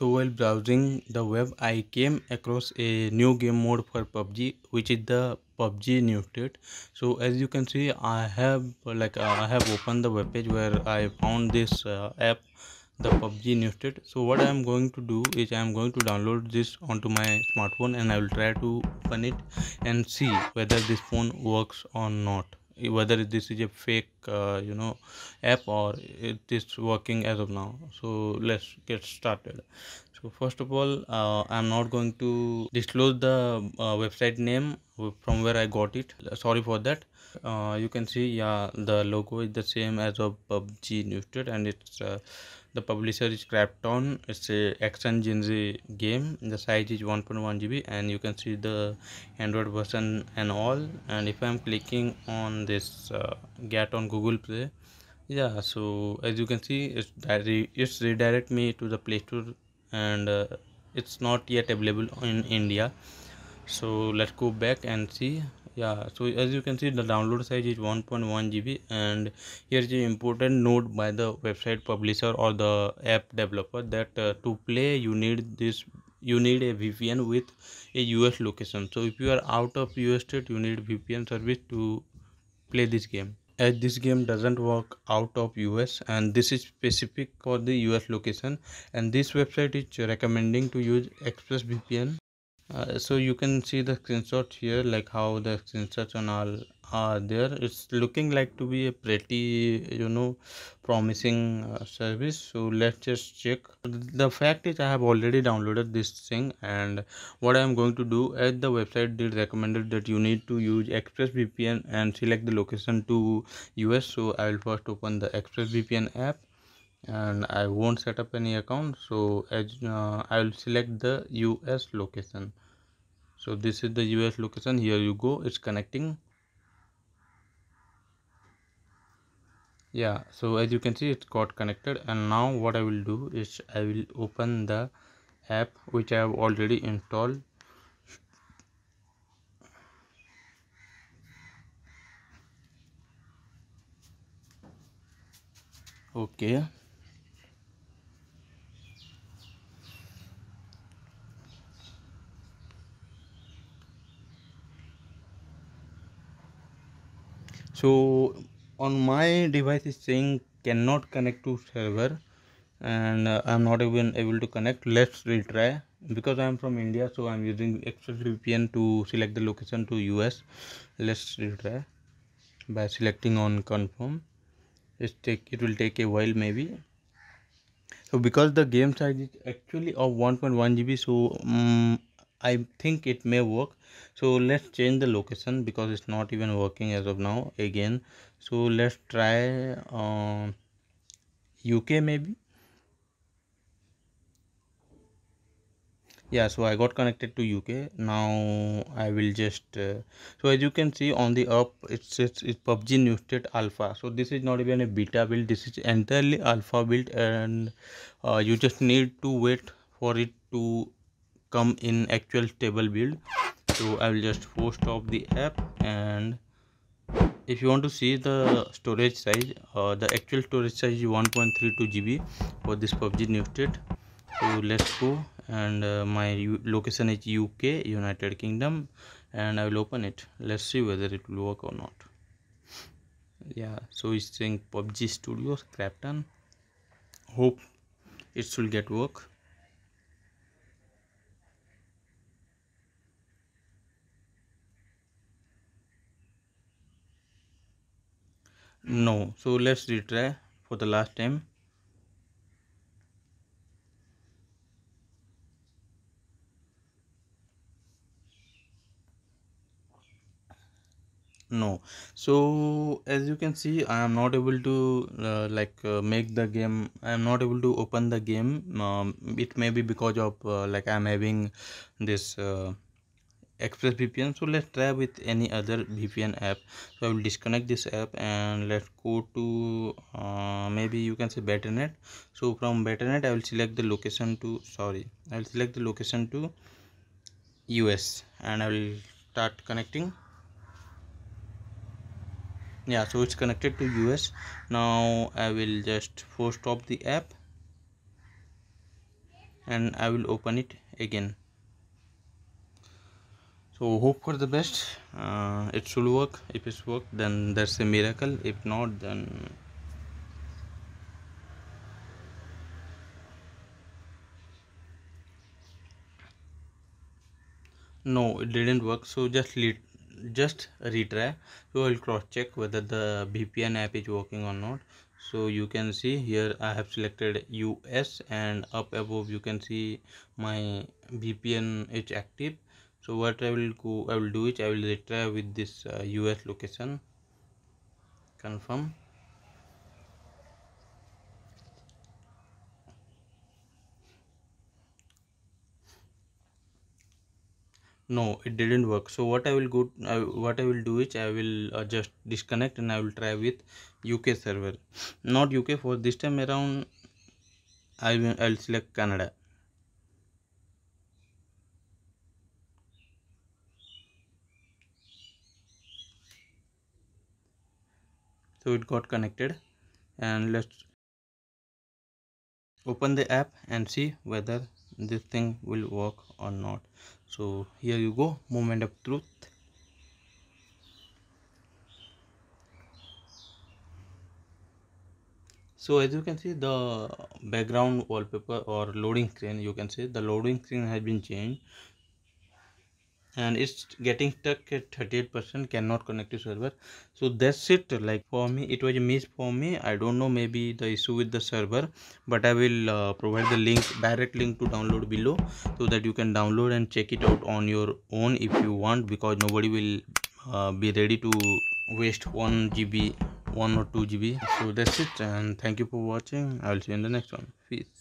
So while browsing the web, I came across a new game mode for PUBG, which is the PUBG new state. So as you can see, I have like uh, I have opened the web page where I found this uh, app, the PUBG new state. So what I am going to do is I am going to download this onto my smartphone and I will try to open it and see whether this phone works or not whether this is a fake uh, you know app or it is working as of now so let's get started so first of all uh, i'm not going to disclose the uh, website name from where I got it sorry for that uh, you can see yeah the logo is the same as of PUBG Newstead and it's uh, the publisher is Crapton it's a action genre game the size is 1.1 GB and you can see the Android version and all and if I'm clicking on this uh, get on Google Play yeah so as you can see it's, it's redirect me to the Play Store and uh, it's not yet available in India so let's go back and see yeah so as you can see the download size is 1.1 GB and here is an important note by the website publisher or the app developer that uh, to play you need this you need a VPN with a US location so if you are out of US state you need VPN service to play this game as this game doesn't work out of US and this is specific for the US location and this website is recommending to use ExpressVPN uh, so you can see the screenshot here like how the screenshots and all are there it's looking like to be a pretty you know promising uh, service so let's just check the fact is i have already downloaded this thing and what i am going to do at the website they recommended that you need to use expressvpn and select the location to us so i will first open the expressvpn app and I won't set up any account so as uh, I will select the US location so this is the US location here you go it's connecting yeah so as you can see it has got connected and now what I will do is I will open the app which I have already installed okay so on my device is saying cannot connect to server and uh, i'm not even able to connect let's retry because i am from india so i'm using ExpressVPN vpn to select the location to us let's retry by selecting on confirm it's take it will take a while maybe so because the game size is actually of 1.1 gb so um, i think it may work so let's change the location because it's not even working as of now again so let's try uh, uk maybe yeah so i got connected to uk now i will just uh, so as you can see on the up it's, it's it's pubg new state alpha so this is not even a beta build this is entirely alpha build and uh, you just need to wait for it to come in actual table build so i will just force stop the app and if you want to see the storage size uh, the actual storage size is 1.32 gb for this pubg new state so let's go and uh, my location is uk united kingdom and i will open it let's see whether it will work or not yeah so it's saying pubg studios crapton hope it should get work no so let's retry for the last time no so as you can see i am not able to uh, like uh, make the game i am not able to open the game um, it may be because of uh, like i am having this uh, ExpressVPN. So let's try with any other VPN app. So I will disconnect this app and let's go to uh, maybe you can say BetterNet. So from BetterNet I will select the location to sorry I will select the location to US and I will start connecting yeah so it's connected to us now i will just force stop the app and i will open it again so hope for the best uh, it should work if it's worked then that's a miracle if not then no it didn't work so just just retry so i'll cross check whether the vpn app is working or not so you can see here i have selected us and up above you can see my vpn is active so what I will go I will do is I will retry with this uh, US location confirm no it didn't work so what I will go uh, what I will do is I will uh, just disconnect and I will try with UK server not UK for this time around I will I'll select Canada so it got connected and let's open the app and see whether this thing will work or not so here you go moment of truth so as you can see the background wallpaper or loading screen you can say the loading screen has been changed and it's getting stuck at 38% cannot connect to server so that's it like for me it was a miss for me i don't know maybe the issue with the server but i will uh, provide the link direct link to download below so that you can download and check it out on your own if you want because nobody will uh, be ready to waste 1 gb 1 or 2 gb so that's it and thank you for watching i will see you in the next one peace